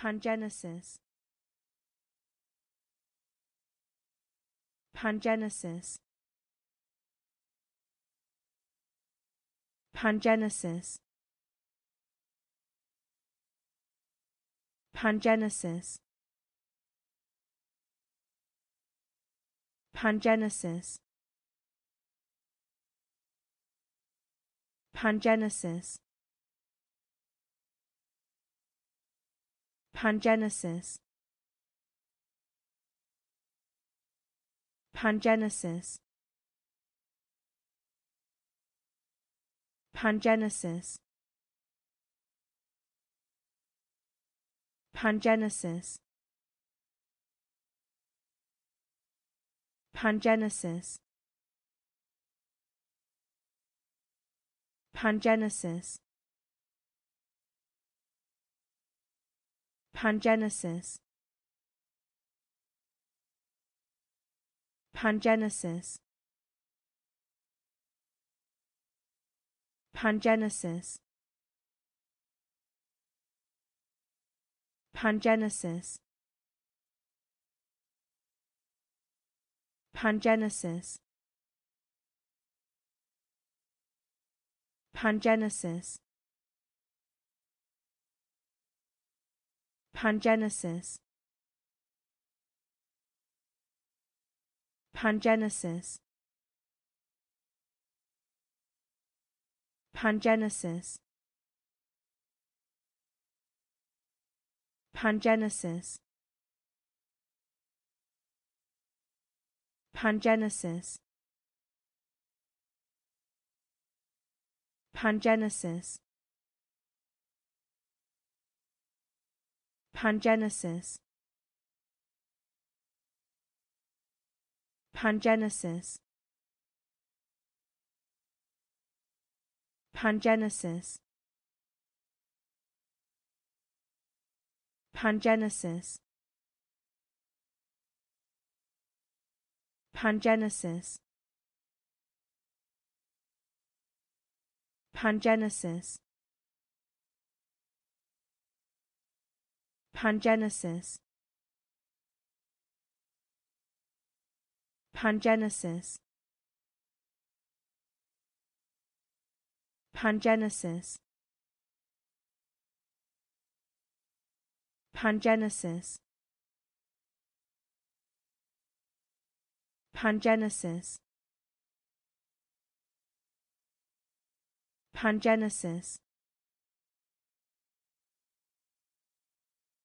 Pangenesis Pangenesis Pangenesis Pangenesis Pangenesis Pangenesis Pangenesis Pangenesis Pangenesis Pangenesis Pangenesis Pangenesis Pangenesis Pangenesis Pangenesis Pangenesis Pangenesis Pangenesis Pangenesis Pangenesis Pangenesis Pangenesis Pangenesis Pangenesis Pangenesis Pangenesis Pangenesis Pangenesis Pangenesis Pangenesis Pangenesis Pangenesis Pangenesis Pangenesis Pangenesis Pangenesis